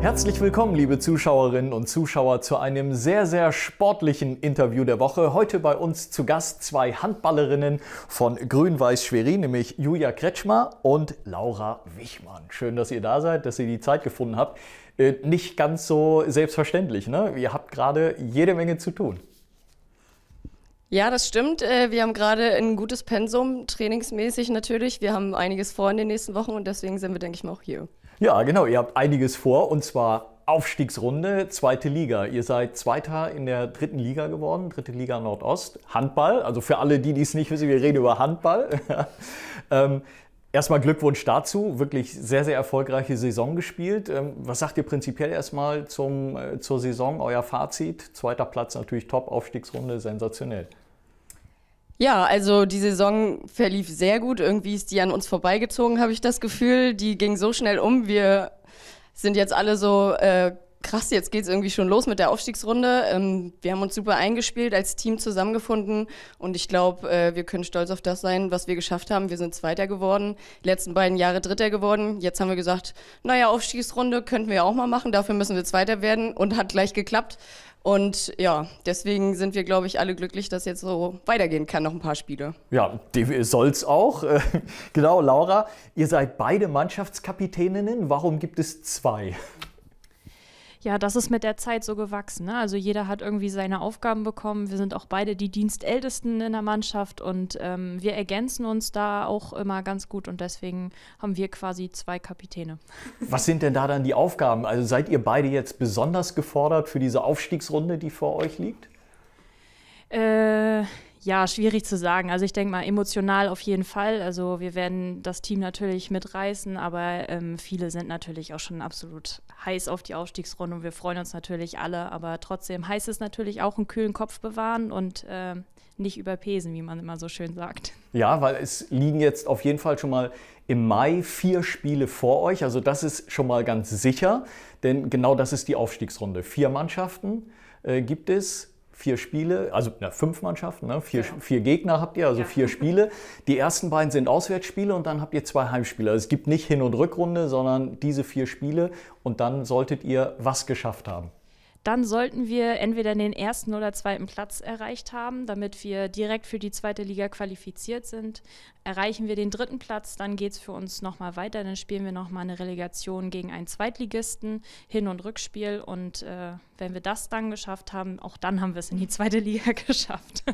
Herzlich willkommen, liebe Zuschauerinnen und Zuschauer, zu einem sehr, sehr sportlichen Interview der Woche. Heute bei uns zu Gast zwei Handballerinnen von Grün-Weiß Schwerin, nämlich Julia Kretschmer und Laura Wichmann. Schön, dass ihr da seid, dass ihr die Zeit gefunden habt. Äh, nicht ganz so selbstverständlich, ne? Ihr habt gerade jede Menge zu tun. Ja, das stimmt. Äh, wir haben gerade ein gutes Pensum, trainingsmäßig natürlich. Wir haben einiges vor in den nächsten Wochen und deswegen sind wir, denke ich mal, auch hier. Ja, genau. Ihr habt einiges vor und zwar Aufstiegsrunde, zweite Liga. Ihr seid Zweiter in der dritten Liga geworden, dritte Liga Nordost. Handball, also für alle, die dies nicht wissen, wir reden über Handball. ähm, erstmal Glückwunsch dazu, wirklich sehr, sehr erfolgreiche Saison gespielt. Ähm, was sagt ihr prinzipiell erstmal zum, äh, zur Saison, euer Fazit? Zweiter Platz natürlich top, Aufstiegsrunde, sensationell. Ja, also die Saison verlief sehr gut. Irgendwie ist die an uns vorbeigezogen, habe ich das Gefühl. Die ging so schnell um. Wir sind jetzt alle so äh, krass, jetzt geht es irgendwie schon los mit der Aufstiegsrunde. Ähm, wir haben uns super eingespielt, als Team zusammengefunden und ich glaube, äh, wir können stolz auf das sein, was wir geschafft haben. Wir sind Zweiter geworden, die letzten beiden Jahre Dritter geworden. Jetzt haben wir gesagt, naja, Aufstiegsrunde könnten wir auch mal machen, dafür müssen wir Zweiter werden und hat gleich geklappt. Und ja, deswegen sind wir, glaube ich, alle glücklich, dass jetzt so weitergehen kann, noch ein paar Spiele. Ja, soll es auch. Äh, genau, Laura, ihr seid beide Mannschaftskapitäninnen. Warum gibt es zwei? Ja, das ist mit der Zeit so gewachsen. Ne? Also jeder hat irgendwie seine Aufgaben bekommen. Wir sind auch beide die Dienstältesten in der Mannschaft und ähm, wir ergänzen uns da auch immer ganz gut und deswegen haben wir quasi zwei Kapitäne. Was sind denn da dann die Aufgaben? Also seid ihr beide jetzt besonders gefordert für diese Aufstiegsrunde, die vor euch liegt? Äh ja, schwierig zu sagen. Also ich denke mal, emotional auf jeden Fall. Also wir werden das Team natürlich mitreißen, aber ähm, viele sind natürlich auch schon absolut heiß auf die Aufstiegsrunde und wir freuen uns natürlich alle. Aber trotzdem heißt es natürlich auch, einen kühlen Kopf bewahren und äh, nicht überpesen, wie man immer so schön sagt. Ja, weil es liegen jetzt auf jeden Fall schon mal im Mai vier Spiele vor euch. Also das ist schon mal ganz sicher, denn genau das ist die Aufstiegsrunde. Vier Mannschaften äh, gibt es vier Spiele, also na, fünf Mannschaften, ne? vier, genau. vier Gegner habt ihr, also ja. vier Spiele. Die ersten beiden sind Auswärtsspiele und dann habt ihr zwei Heimspiele. Also es gibt nicht Hin- und Rückrunde, sondern diese vier Spiele und dann solltet ihr was geschafft haben dann sollten wir entweder den ersten oder zweiten Platz erreicht haben, damit wir direkt für die zweite Liga qualifiziert sind. Erreichen wir den dritten Platz, dann geht es für uns nochmal weiter. Dann spielen wir nochmal eine Relegation gegen einen Zweitligisten, Hin- und Rückspiel. Und äh, wenn wir das dann geschafft haben, auch dann haben wir es in die zweite Liga geschafft.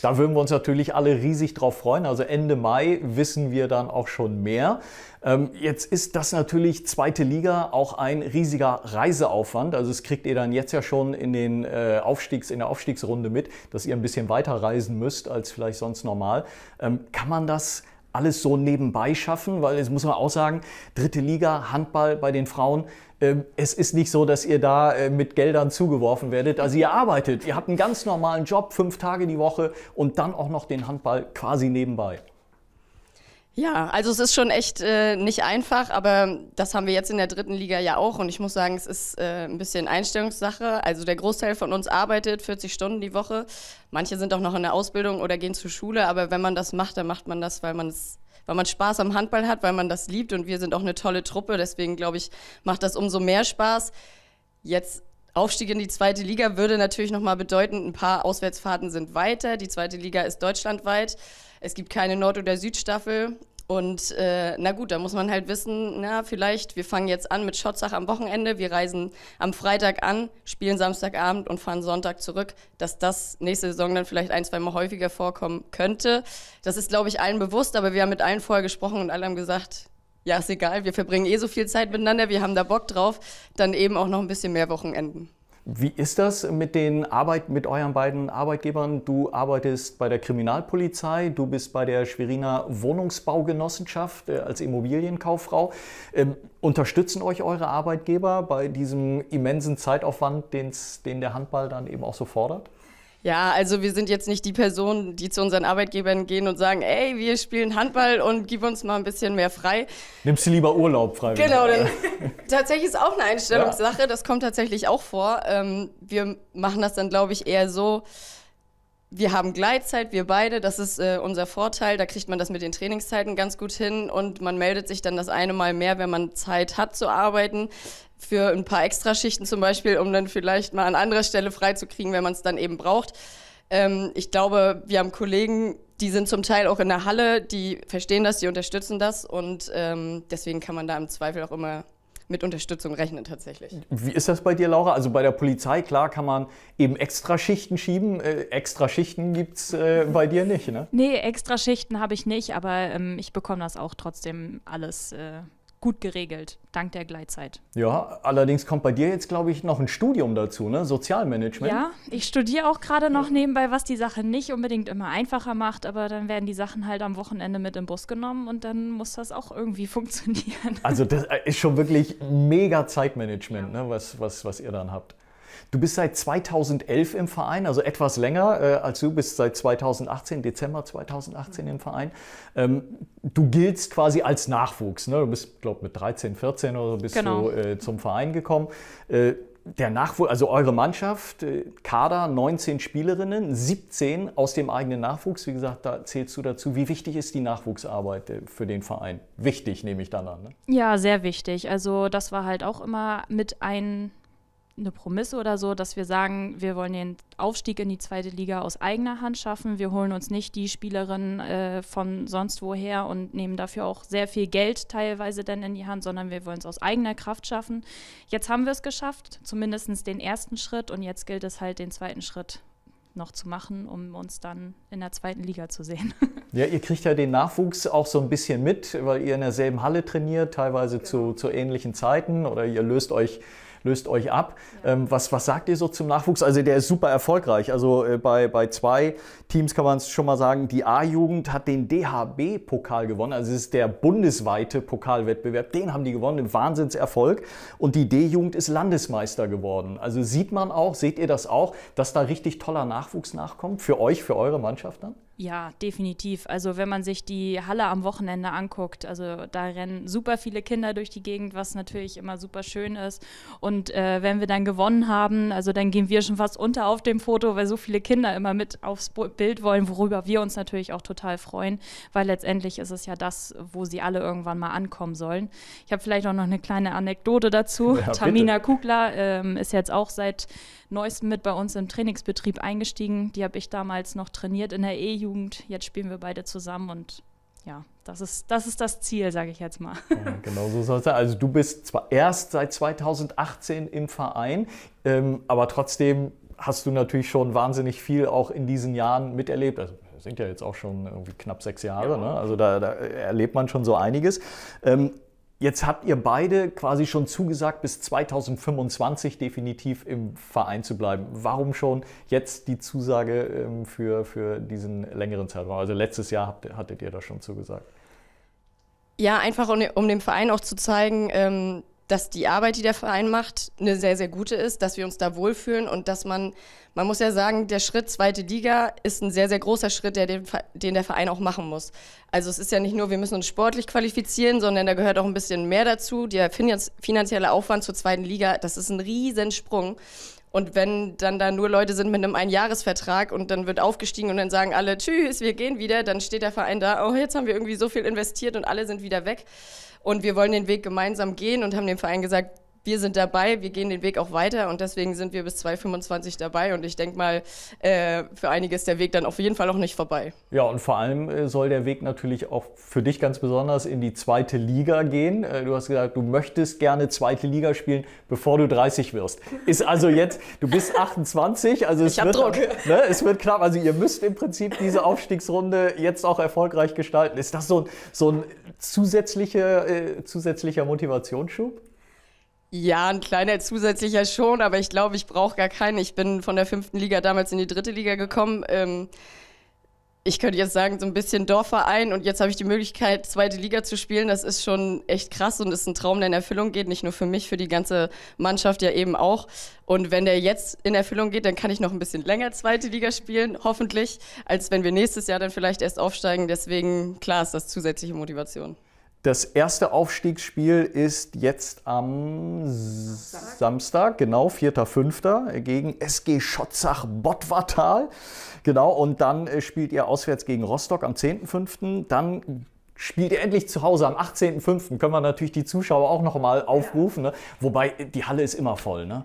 da würden wir uns natürlich alle riesig drauf freuen. Also Ende Mai wissen wir dann auch schon mehr. Ähm, jetzt ist das natürlich zweite Liga auch ein riesiger Reiseaufwand. Also es kriegt ihr dann jetzt jetzt ja schon in, den, äh, Aufstiegs, in der Aufstiegsrunde mit, dass ihr ein bisschen weiter reisen müsst als vielleicht sonst normal. Ähm, kann man das alles so nebenbei schaffen? Weil jetzt muss man auch sagen, dritte Liga, Handball bei den Frauen, ähm, es ist nicht so, dass ihr da äh, mit Geldern zugeworfen werdet. Also ihr arbeitet, ihr habt einen ganz normalen Job, fünf Tage die Woche und dann auch noch den Handball quasi nebenbei. Ja, also es ist schon echt äh, nicht einfach, aber das haben wir jetzt in der dritten Liga ja auch und ich muss sagen, es ist äh, ein bisschen Einstellungssache. Also der Großteil von uns arbeitet 40 Stunden die Woche. Manche sind auch noch in der Ausbildung oder gehen zur Schule, aber wenn man das macht, dann macht man das, weil man es weil man Spaß am Handball hat, weil man das liebt und wir sind auch eine tolle Truppe, deswegen glaube ich, macht das umso mehr Spaß. Jetzt Aufstieg in die zweite Liga würde natürlich nochmal bedeuten, ein paar Auswärtsfahrten sind weiter. Die zweite Liga ist deutschlandweit. Es gibt keine Nord- oder Südstaffel. Und äh, na gut, da muss man halt wissen, na, vielleicht, wir fangen jetzt an mit Schotzach am Wochenende, wir reisen am Freitag an, spielen Samstagabend und fahren Sonntag zurück, dass das nächste Saison dann vielleicht ein, zwei Mal häufiger vorkommen könnte. Das ist, glaube ich, allen bewusst, aber wir haben mit allen vorher gesprochen und alle haben gesagt, ja, ist egal, wir verbringen eh so viel Zeit miteinander, wir haben da Bock drauf, dann eben auch noch ein bisschen mehr Wochenenden. Wie ist das mit den Arbeit mit euren beiden Arbeitgebern? Du arbeitest bei der Kriminalpolizei, du bist bei der Schweriner Wohnungsbaugenossenschaft äh, als Immobilienkauffrau. Ähm, unterstützen euch eure Arbeitgeber bei diesem immensen Zeitaufwand, den der Handball dann eben auch so fordert? Ja, also wir sind jetzt nicht die Personen, die zu unseren Arbeitgebern gehen und sagen, ey, wir spielen Handball und gib uns mal ein bisschen mehr frei. Nimmst du lieber Urlaub frei? Genau, dann, tatsächlich ist auch eine Einstellungssache, ja. das kommt tatsächlich auch vor. Ähm, wir machen das dann, glaube ich, eher so, wir haben Gleitzeit, wir beide, das ist äh, unser Vorteil, da kriegt man das mit den Trainingszeiten ganz gut hin und man meldet sich dann das eine Mal mehr, wenn man Zeit hat zu arbeiten, für ein paar Extraschichten zum Beispiel, um dann vielleicht mal an anderer Stelle freizukriegen, wenn man es dann eben braucht. Ähm, ich glaube, wir haben Kollegen, die sind zum Teil auch in der Halle, die verstehen das, die unterstützen das und ähm, deswegen kann man da im Zweifel auch immer mit Unterstützung rechnen tatsächlich. Wie ist das bei dir, Laura? Also bei der Polizei, klar, kann man eben extra Schichten schieben. Äh, extra Schichten gibt es äh, bei dir nicht, ne? Nee, extra Schichten habe ich nicht, aber ähm, ich bekomme das auch trotzdem alles. Äh gut geregelt, dank der Gleitzeit. Ja, allerdings kommt bei dir jetzt, glaube ich, noch ein Studium dazu, ne? Sozialmanagement. Ja, ich studiere auch gerade noch nebenbei, was die Sache nicht unbedingt immer einfacher macht, aber dann werden die Sachen halt am Wochenende mit im Bus genommen und dann muss das auch irgendwie funktionieren. Also das äh, ist schon wirklich mega Zeitmanagement, ja. ne? was, was, was ihr dann habt. Du bist seit 2011 im Verein, also etwas länger äh, als du bist seit 2018, Dezember 2018 im Verein. Ähm, du giltst quasi als Nachwuchs. Ne? Du bist, glaube ich, mit 13, 14 oder so bist genau. du äh, zum Verein gekommen. Äh, der Nachwuchs, also eure Mannschaft, äh, Kader 19 Spielerinnen, 17 aus dem eigenen Nachwuchs. Wie gesagt, da zählst du dazu. Wie wichtig ist die Nachwuchsarbeit äh, für den Verein? Wichtig, nehme ich dann an. Ne? Ja, sehr wichtig. Also das war halt auch immer mit ein eine Promisse oder so, dass wir sagen, wir wollen den Aufstieg in die zweite Liga aus eigener Hand schaffen. Wir holen uns nicht die Spielerinnen äh, von sonst woher und nehmen dafür auch sehr viel Geld teilweise dann in die Hand, sondern wir wollen es aus eigener Kraft schaffen. Jetzt haben wir es geschafft, zumindest den ersten Schritt und jetzt gilt es halt, den zweiten Schritt noch zu machen, um uns dann in der zweiten Liga zu sehen. Ja, ihr kriegt ja den Nachwuchs auch so ein bisschen mit, weil ihr in derselben Halle trainiert, teilweise genau. zu, zu ähnlichen Zeiten oder ihr löst euch löst euch ab. Ja. Ähm, was, was sagt ihr so zum Nachwuchs? Also der ist super erfolgreich. Also äh, bei, bei zwei Teams kann man es schon mal sagen, die A-Jugend hat den DHB-Pokal gewonnen. Also es ist der bundesweite Pokalwettbewerb. Den haben die gewonnen, ein Wahnsinnserfolg. Und die D-Jugend ist Landesmeister geworden. Also sieht man auch, seht ihr das auch, dass da richtig toller Nachwuchs nachkommt? Für euch, für eure Mannschaft dann? Ja, definitiv. Also wenn man sich die Halle am Wochenende anguckt, also da rennen super viele Kinder durch die Gegend, was natürlich immer super schön ist. Und äh, wenn wir dann gewonnen haben, also dann gehen wir schon fast unter auf dem Foto, weil so viele Kinder immer mit aufs Bild wollen, worüber wir uns natürlich auch total freuen, weil letztendlich ist es ja das, wo sie alle irgendwann mal ankommen sollen. Ich habe vielleicht auch noch eine kleine Anekdote dazu. Ja, Tamina Kugler ähm, ist jetzt auch seit neuestem mit bei uns im Trainingsbetrieb eingestiegen. Die habe ich damals noch trainiert in der E-Jugend. Jetzt spielen wir bei beide zusammen und ja, das ist das, ist das Ziel, sage ich jetzt mal. Ja, genau so soll es sein. Also du bist zwar erst seit 2018 im Verein, ähm, aber trotzdem hast du natürlich schon wahnsinnig viel auch in diesen Jahren miterlebt. Also sind ja jetzt auch schon knapp sechs Jahre, ja. ne? also da, da, erlebt man schon so einiges. Ähm, Jetzt habt ihr beide quasi schon zugesagt, bis 2025 definitiv im Verein zu bleiben. Warum schon jetzt die Zusage ähm, für, für diesen längeren Zeitraum? Also letztes Jahr habt, hattet ihr das schon zugesagt. Ja, einfach um, um dem Verein auch zu zeigen, ähm, dass die Arbeit, die der Verein macht, eine sehr, sehr gute ist, dass wir uns da wohlfühlen und dass man, man muss ja sagen, der Schritt zweite Liga ist ein sehr, sehr großer Schritt, der den, den der Verein auch machen muss. Also es ist ja nicht nur, wir müssen uns sportlich qualifizieren, sondern da gehört auch ein bisschen mehr dazu. Der finanzielle Aufwand zur zweiten Liga, das ist ein Riesensprung. Und wenn dann da nur Leute sind mit einem Einjahresvertrag und dann wird aufgestiegen und dann sagen alle, tschüss, wir gehen wieder, dann steht der Verein da, oh, jetzt haben wir irgendwie so viel investiert und alle sind wieder weg und wir wollen den Weg gemeinsam gehen und haben dem Verein gesagt, wir sind dabei, wir gehen den Weg auch weiter und deswegen sind wir bis 2025 dabei und ich denke mal, äh, für einige ist der Weg dann auf jeden Fall auch nicht vorbei. Ja, und vor allem äh, soll der Weg natürlich auch für dich ganz besonders in die zweite Liga gehen. Äh, du hast gesagt, du möchtest gerne zweite Liga spielen, bevor du 30 wirst. Ist also jetzt, du bist 28, also es, wird, ne, es wird knapp. Also ihr müsst im Prinzip diese Aufstiegsrunde jetzt auch erfolgreich gestalten. Ist das so, so ein zusätzlicher, äh, zusätzlicher Motivationsschub? Ja, ein kleiner zusätzlicher schon, aber ich glaube, ich brauche gar keinen. Ich bin von der fünften Liga damals in die dritte Liga gekommen. Ähm, ich könnte jetzt sagen, so ein bisschen Dorfverein und jetzt habe ich die Möglichkeit, zweite Liga zu spielen. Das ist schon echt krass und ist ein Traum, der in Erfüllung geht. Nicht nur für mich, für die ganze Mannschaft ja eben auch. Und wenn der jetzt in Erfüllung geht, dann kann ich noch ein bisschen länger zweite Liga spielen, hoffentlich, als wenn wir nächstes Jahr dann vielleicht erst aufsteigen. Deswegen, klar, ist das zusätzliche Motivation. Das erste Aufstiegsspiel ist jetzt am Samstag, Samstag genau, 4.5. gegen SG Schotzach Bottwartal. Genau, und dann äh, spielt ihr auswärts gegen Rostock am 10.5. Dann spielt ihr endlich zu Hause am 18.5. Können wir natürlich die Zuschauer auch nochmal aufrufen. Ne? Wobei die Halle ist immer voll. Ne?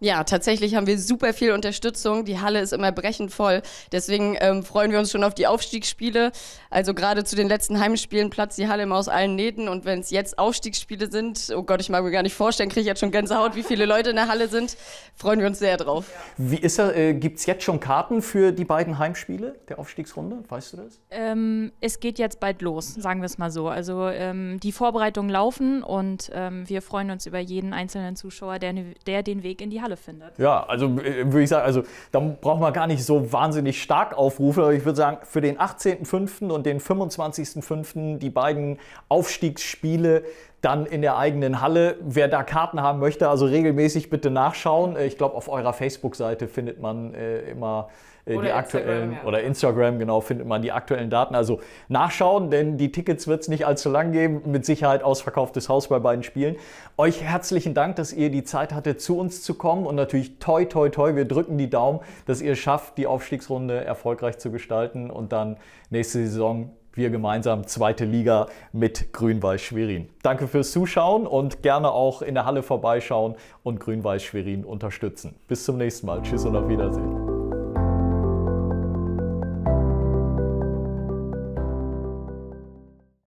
Ja, tatsächlich haben wir super viel Unterstützung. Die Halle ist immer brechend voll. Deswegen ähm, freuen wir uns schon auf die Aufstiegsspiele. Also gerade zu den letzten Heimspielen platzt die Halle immer aus allen Nähten. Und wenn es jetzt Aufstiegsspiele sind, oh Gott, ich mag mir gar nicht vorstellen, kriege ich jetzt schon Gänsehaut, wie viele Leute in der Halle sind. Freuen wir uns sehr drauf. Wie ist das? Äh, Gibt es jetzt schon Karten für die beiden Heimspiele der Aufstiegsrunde? Weißt du das? Ähm, es geht jetzt bald los, sagen wir es mal so. Also ähm, die Vorbereitungen laufen und ähm, wir freuen uns über jeden einzelnen Zuschauer, der, ne, der den Weg in die Halle Finale findet. Ja, also äh, würde ich sagen, also da braucht man gar nicht so wahnsinnig stark aufrufen, aber ich würde sagen, für den 18.05. und den 25.05. die beiden Aufstiegsspiele dann in der eigenen Halle. Wer da Karten haben möchte, also regelmäßig bitte nachschauen. Äh, ich glaube, auf eurer Facebook-Seite findet man äh, immer äh, die aktuellen Instagram, ja. oder Instagram, genau, findet man die aktuellen Daten. Also nachschauen, denn die Tickets wird es nicht allzu lang geben. Mit Sicherheit ausverkauftes Haus bei beiden Spielen. Euch herzlichen Dank, dass ihr die Zeit hattet, zu uns zu kommen und natürlich toi, toi, toi. Wir drücken die Daumen, dass ihr schafft, die Aufstiegsrunde erfolgreich zu gestalten und dann nächste Saison wir gemeinsam zweite Liga mit Grün-Weiß Schwerin. Danke fürs Zuschauen und gerne auch in der Halle vorbeischauen und Grün-Weiß Schwerin unterstützen. Bis zum nächsten Mal. Tschüss und auf Wiedersehen.